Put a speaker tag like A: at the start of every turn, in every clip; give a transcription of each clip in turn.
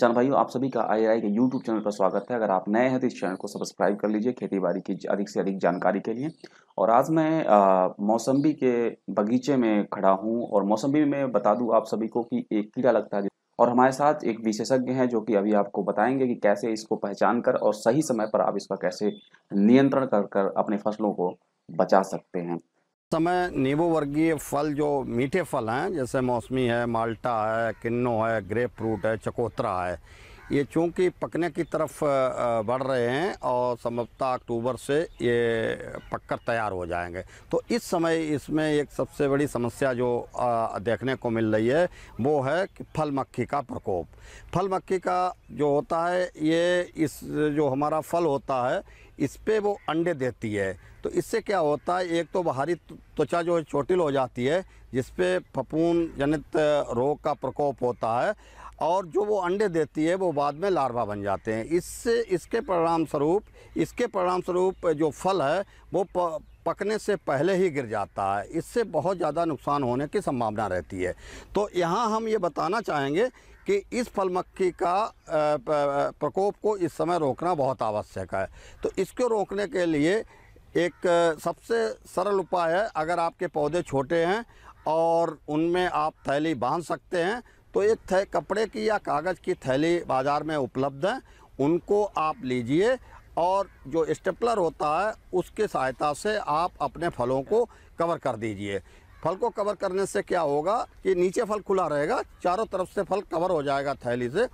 A: किसान भाइयों आप सभी का आई आई के यूट्यूब चैनल पर स्वागत है अगर आप नए हैं तो इस चैनल को सब्सक्राइब कर लीजिए खेती बाड़ी की अधिक से अधिक जानकारी के लिए और आज मैं मौसम्बी के बगीचे में खड़ा हूँ और मौसम्बी में बता दूँ आप सभी को कि एक कीड़ा लगता है और हमारे साथ एक विशेषज्ञ हैं जो कि अभी आपको बताएंगे कि कैसे इसको पहचान कर और सही समय पर आप इसका कैसे नियंत्रण कर कर अपने फसलों को बचा सकते हैं
B: समय नींबू वर्गीय फल जो मीठे फल हैं जैसे मौसमी है माल्टा है किन्नो है ग्रेप फ्रूट है चकोतरा है ये चूँकि पकने की तरफ बढ़ रहे हैं और संभवतः अक्टूबर से ये पककर तैयार हो जाएंगे तो इस समय इसमें एक सबसे बड़ी समस्या जो देखने को मिल रही है वो है कि फल मक्खी का प्रकोप फल मक्खी का जो होता है ये इस जो हमारा फल होता है इस पर वो अंडे देती है तो इससे क्या होता है एक तो बाहरी त्वचा जो है चोटिल हो जाती है जिसपे फपून जनित रोग का प्रकोप होता है और जो वो अंडे देती है वो बाद में लार्वा बन जाते हैं इससे इसके परिणाम स्वरूप इसके परिणाम स्वरूप जो फल है वो प, पकने से पहले ही गिर जाता है इससे बहुत ज़्यादा नुकसान होने की संभावना रहती है तो यहाँ हम ये बताना चाहेंगे कि इस फल मक्खी का प्रकोप को इस समय रोकना बहुत आवश्यक है तो इसको रोकने के लिए एक सबसे सरल उपाय है अगर आपके पौधे छोटे हैं और उनमें आप थैली बांध सकते हैं तो ये थे कपड़े की या कागज़ की थैली बाज़ार में उपलब्ध हैं उनको आप लीजिए और जो स्टेपलर होता है उसके सहायता से आप अपने फलों को कवर कर दीजिए फल को कवर करने से क्या होगा कि नीचे फल खुला रहेगा चारों तरफ से फल कवर हो जाएगा थैली से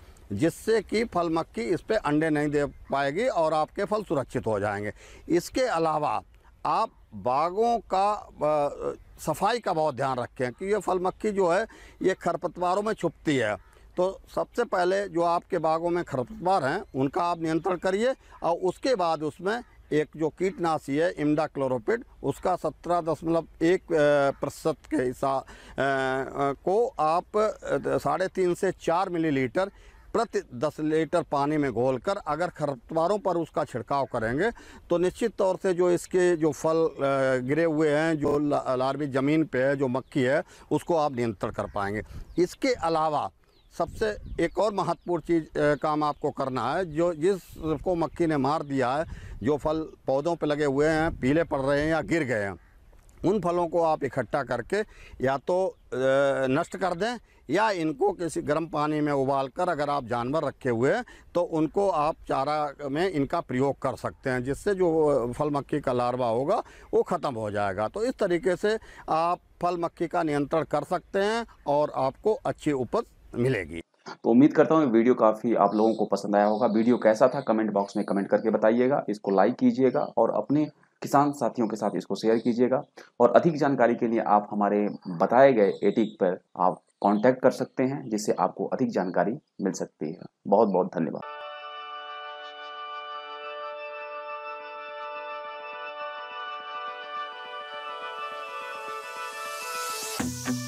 B: जिससे कि फल मक्खी इस पर अंडे नहीं दे पाएगी और आपके फल सुरक्षित हो जाएंगे इसके अलावा आप बागों का आ, सफाई का बहुत ध्यान रखें कि ये फल मक्खी जो है ये खरपतवारों में छुपती है तो सबसे पहले जो आपके बागों में खरपतवार हैं उनका आप नियंत्रण करिए और उसके बाद उसमें एक जो कीटनाशी है इमडा क्लोरोपिड उसका सत्रह दशमलव एक प्रतिशत के हिसाब को आप साढ़े तीन से चार मिलीलीटर प्रति दस लीटर पानी में घोलकर अगर खरपतवारों पर उसका छिड़काव करेंगे तो निश्चित तौर से जो इसके जो फल गिरे हुए हैं जो लारवी ज़मीन पे है जो मक्खी है उसको आप नियंत्रण कर पाएंगे इसके अलावा सबसे एक और महत्वपूर्ण चीज़ काम आपको करना है जो जिसको मक्खी ने मार दिया है जो फल पौधों पर लगे हुए हैं पीले पड़ रहे हैं या गिर गए हैं उन फलों को आप इकट्ठा करके या तो नष्ट कर दें या इनको किसी गर्म पानी में उबाल कर अगर आप जानवर रखे हुए हैं तो उनको आप चारा में इनका प्रयोग कर सकते हैं जिससे जो फल मक्खी का लार्वा होगा वो ख़त्म हो जाएगा तो इस तरीके से आप फल मक्खी का नियंत्रण कर सकते हैं और आपको अच्छी उपज मिलेगी तो उम्मीद करता हूँ
A: वीडियो काफ़ी आप लोगों को पसंद आया होगा वीडियो कैसा था कमेंट बॉक्स में कमेंट करके बताइएगा इसको लाइक कीजिएगा और अपने किसान साथियों के साथ इसको शेयर कीजिएगा और अधिक जानकारी के लिए आप हमारे बताए गए एटिक पर आप कांटेक्ट कर सकते हैं जिससे आपको अधिक जानकारी मिल सकती है बहुत बहुत धन्यवाद Thank you.